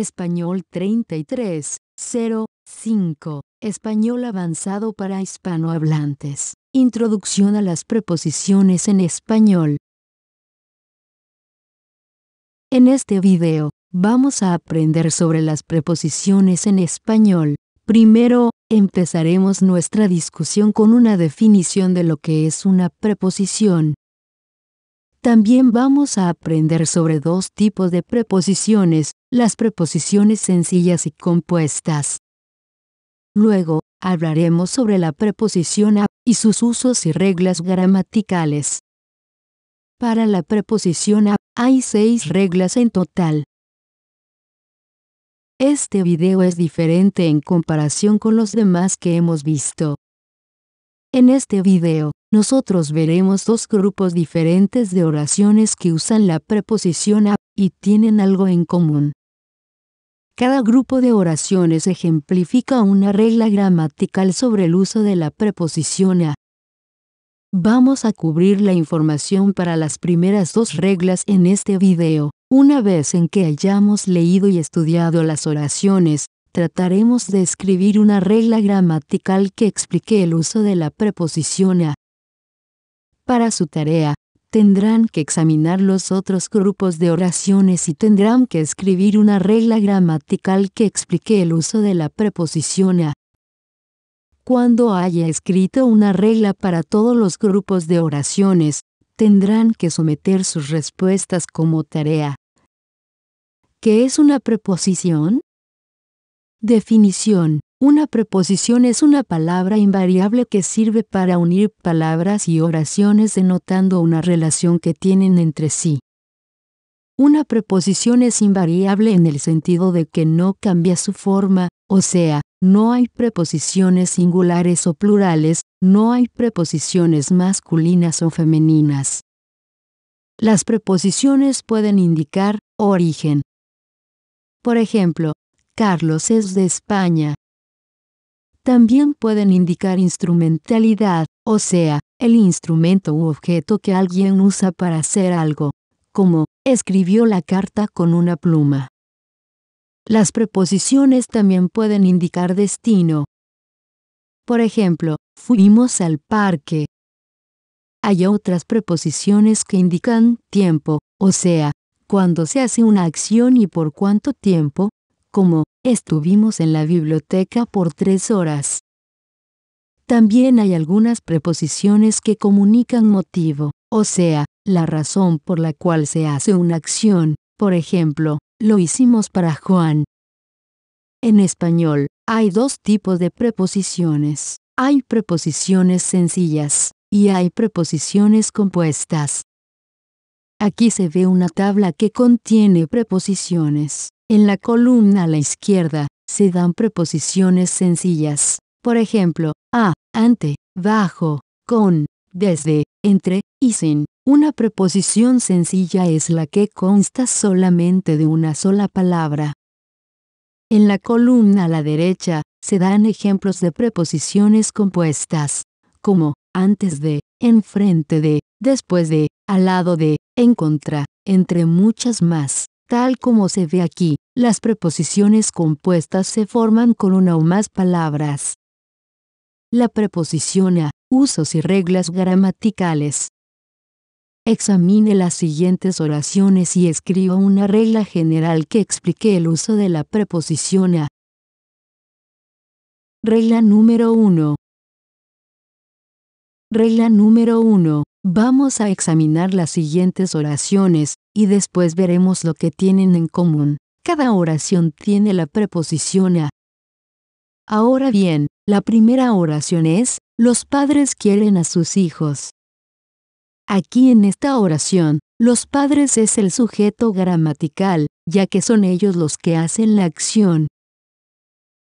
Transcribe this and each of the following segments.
Español 33.05 Español avanzado para hispanohablantes. Introducción a las preposiciones en español. En este video, vamos a aprender sobre las preposiciones en español. Primero, empezaremos nuestra discusión con una definición de lo que es una preposición. También vamos a aprender sobre dos tipos de preposiciones, las preposiciones sencillas y compuestas. Luego, hablaremos sobre la preposición a y sus usos y reglas gramaticales. Para la preposición a hay seis reglas en total. Este video es diferente en comparación con los demás que hemos visto. En este video, nosotros veremos dos grupos diferentes de oraciones que usan la preposición a y tienen algo en común. Cada grupo de oraciones ejemplifica una regla gramatical sobre el uso de la preposición a. Vamos a cubrir la información para las primeras dos reglas en este video. Una vez en que hayamos leído y estudiado las oraciones, trataremos de escribir una regla gramatical que explique el uso de la preposición a. Para su tarea, tendrán que examinar los otros grupos de oraciones y tendrán que escribir una regla gramatical que explique el uso de la preposición a. Cuando haya escrito una regla para todos los grupos de oraciones, tendrán que someter sus respuestas como tarea. ¿Qué es una preposición? Definición. Una preposición es una palabra invariable que sirve para unir palabras y oraciones denotando una relación que tienen entre sí. Una preposición es invariable en el sentido de que no cambia su forma, o sea, no hay preposiciones singulares o plurales, no hay preposiciones masculinas o femeninas. Las preposiciones pueden indicar origen. Por ejemplo, Carlos es de España, también pueden indicar instrumentalidad, o sea, el instrumento u objeto que alguien usa para hacer algo, como, escribió la carta con una pluma. Las preposiciones también pueden indicar destino. Por ejemplo, fuimos al parque. Hay otras preposiciones que indican tiempo, o sea, cuando se hace una acción y por cuánto tiempo, como, estuvimos en la biblioteca por tres horas. También hay algunas preposiciones que comunican motivo, o sea, la razón por la cual se hace una acción, por ejemplo, lo hicimos para Juan. En español, hay dos tipos de preposiciones. Hay preposiciones sencillas, y hay preposiciones compuestas. Aquí se ve una tabla que contiene preposiciones. En la columna a la izquierda, se dan preposiciones sencillas. Por ejemplo, a, ante, bajo, con, desde, entre, y sin. Una preposición sencilla es la que consta solamente de una sola palabra. En la columna a la derecha, se dan ejemplos de preposiciones compuestas, como antes de, enfrente de, después de, al lado de, en contra, entre muchas más. Tal como se ve aquí, las preposiciones compuestas se forman con una o más palabras. La preposición a, usos y reglas gramaticales. Examine las siguientes oraciones y escriba una regla general que explique el uso de la preposición a. Regla número 1. Regla número 1. Vamos a examinar las siguientes oraciones, y después veremos lo que tienen en común. Cada oración tiene la preposición a. Ahora bien, la primera oración es, los padres quieren a sus hijos. Aquí en esta oración, los padres es el sujeto gramatical, ya que son ellos los que hacen la acción.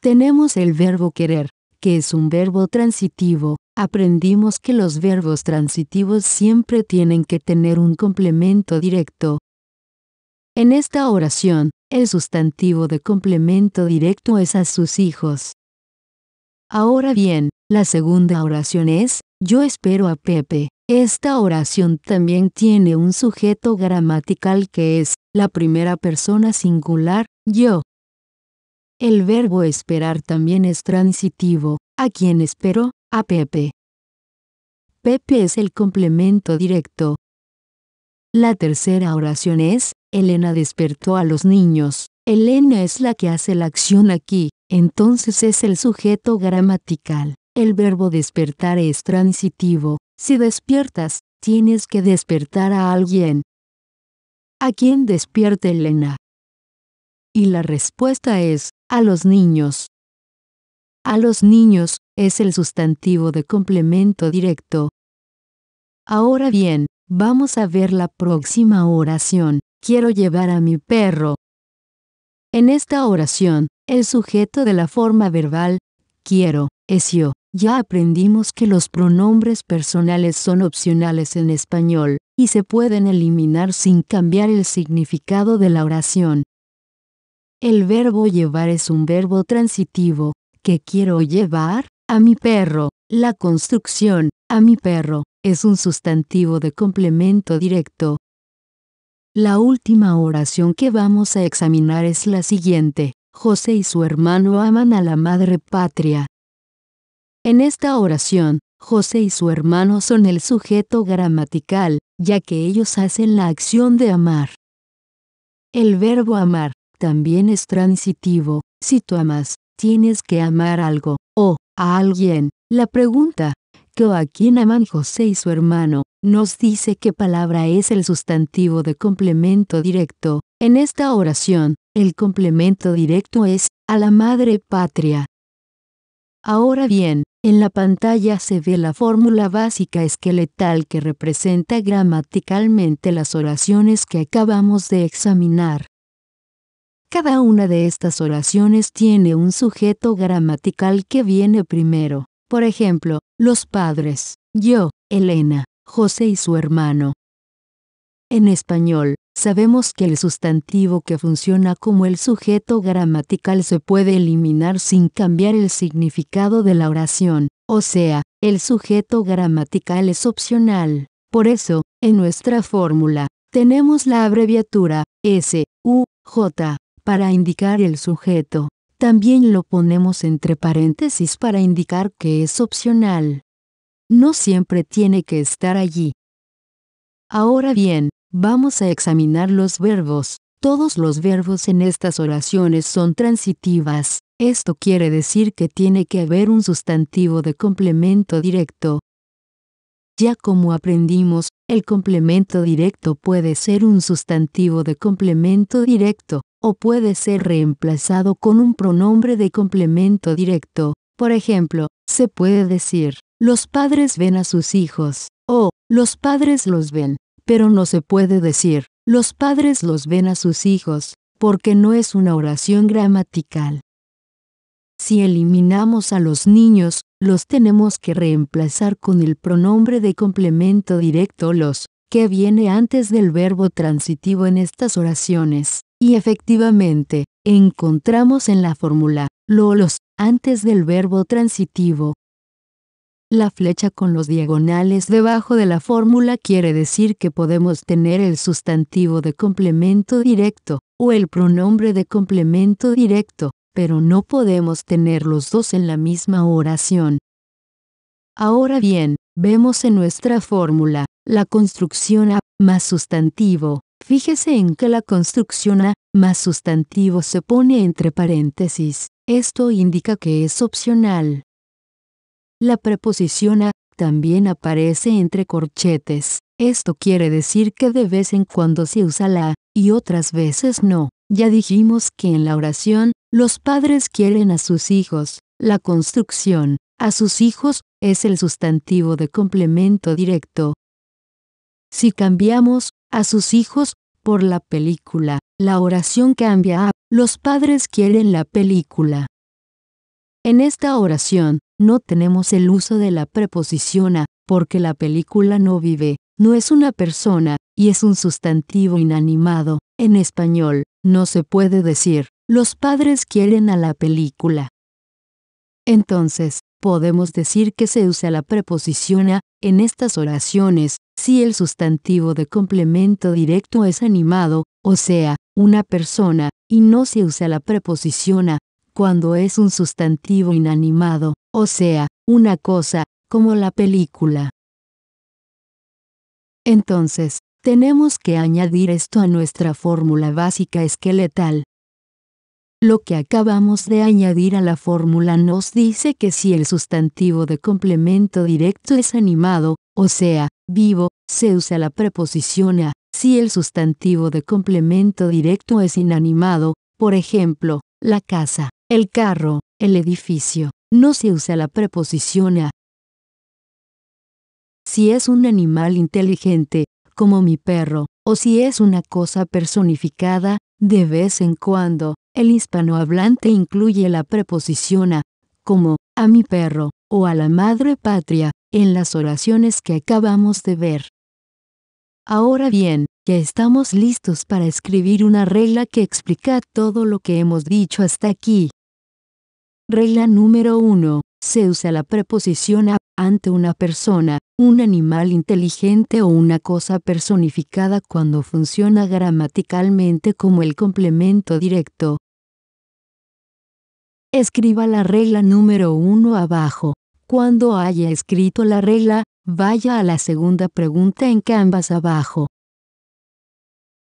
Tenemos el verbo querer, que es un verbo transitivo, aprendimos que los verbos transitivos siempre tienen que tener un complemento directo. En esta oración, el sustantivo de complemento directo es a sus hijos. Ahora bien, la segunda oración es, yo espero a Pepe. Esta oración también tiene un sujeto gramatical que es, la primera persona singular, yo. El verbo esperar también es transitivo, a quién espero, a Pepe. Pepe es el complemento directo. La tercera oración es, Elena despertó a los niños. Elena es la que hace la acción aquí, entonces es el sujeto gramatical. El verbo despertar es transitivo. Si despiertas, tienes que despertar a alguien. ¿A quién despierta Elena? Y la respuesta es, a los niños. A los niños, es el sustantivo de complemento directo. Ahora bien, vamos a ver la próxima oración. Quiero llevar a mi perro. En esta oración, el sujeto de la forma verbal, quiero, es yo. Ya aprendimos que los pronombres personales son opcionales en español, y se pueden eliminar sin cambiar el significado de la oración. El verbo llevar es un verbo transitivo, ¿Qué quiero llevar, a mi perro, la construcción, a mi perro, es un sustantivo de complemento directo. La última oración que vamos a examinar es la siguiente. José y su hermano aman a la madre patria. En esta oración, José y su hermano son el sujeto gramatical, ya que ellos hacen la acción de amar. El verbo amar también es transitivo. Si tú amas, tienes que amar algo, o a alguien. La pregunta que a quién aman José y su hermano nos dice qué palabra es el sustantivo de complemento directo. En esta oración, el complemento directo es a la madre patria. Ahora bien, en la pantalla se ve la fórmula básica esqueletal que representa gramaticalmente las oraciones que acabamos de examinar. Cada una de estas oraciones tiene un sujeto gramatical que viene primero. Por ejemplo, los padres, yo, Elena, José y su hermano. En español, sabemos que el sustantivo que funciona como el sujeto gramatical se puede eliminar sin cambiar el significado de la oración, o sea, el sujeto gramatical es opcional. Por eso, en nuestra fórmula, tenemos la abreviatura S, para indicar el sujeto. También lo ponemos entre paréntesis para indicar que es opcional. No siempre tiene que estar allí. Ahora bien, vamos a examinar los verbos. Todos los verbos en estas oraciones son transitivas. Esto quiere decir que tiene que haber un sustantivo de complemento directo. Ya como aprendimos, el complemento directo puede ser un sustantivo de complemento directo o puede ser reemplazado con un pronombre de complemento directo. Por ejemplo, se puede decir, los padres ven a sus hijos, o, los padres los ven, pero no se puede decir, los padres los ven a sus hijos, porque no es una oración gramatical. Si eliminamos a los niños, los tenemos que reemplazar con el pronombre de complemento directo los, que viene antes del verbo transitivo en estas oraciones, y efectivamente, encontramos en la fórmula lolos antes del verbo transitivo. La flecha con los diagonales debajo de la fórmula quiere decir que podemos tener el sustantivo de complemento directo, o el pronombre de complemento directo, pero no podemos tener los dos en la misma oración. Ahora bien, vemos en nuestra fórmula la construcción a más sustantivo. Fíjese en que la construcción a más sustantivo se pone entre paréntesis. Esto indica que es opcional. La preposición a también aparece entre corchetes. Esto quiere decir que de vez en cuando se usa la y otras veces no. Ya dijimos que en la oración, los padres quieren a sus hijos. La construcción, a sus hijos, es el sustantivo de complemento directo, si cambiamos a sus hijos por la película, la oración cambia a los padres quieren la película. En esta oración, no tenemos el uso de la preposición a, porque la película no vive, no es una persona, y es un sustantivo inanimado. En español, no se puede decir, los padres quieren a la película. Entonces, podemos decir que se usa la preposición a en estas oraciones, si el sustantivo de complemento directo es animado, o sea, una persona, y no se usa la preposición a, cuando es un sustantivo inanimado, o sea, una cosa, como la película. Entonces, tenemos que añadir esto a nuestra fórmula básica esqueletal. Lo que acabamos de añadir a la fórmula nos dice que si el sustantivo de complemento directo es animado, o sea, vivo, se usa la preposición a, si el sustantivo de complemento directo es inanimado, por ejemplo, la casa, el carro, el edificio, no se usa la preposición a. Si es un animal inteligente, como mi perro, o si es una cosa personificada, de vez en cuando, el hispanohablante incluye la preposición a, como, a mi perro, o a la madre patria, en las oraciones que acabamos de ver. Ahora bien, ya estamos listos para escribir una regla que explica todo lo que hemos dicho hasta aquí. Regla número 1. Se usa la preposición a ante una persona, un animal inteligente o una cosa personificada cuando funciona gramaticalmente como el complemento directo. Escriba la regla número 1 abajo. Cuando haya escrito la regla, vaya a la segunda pregunta en Canvas abajo.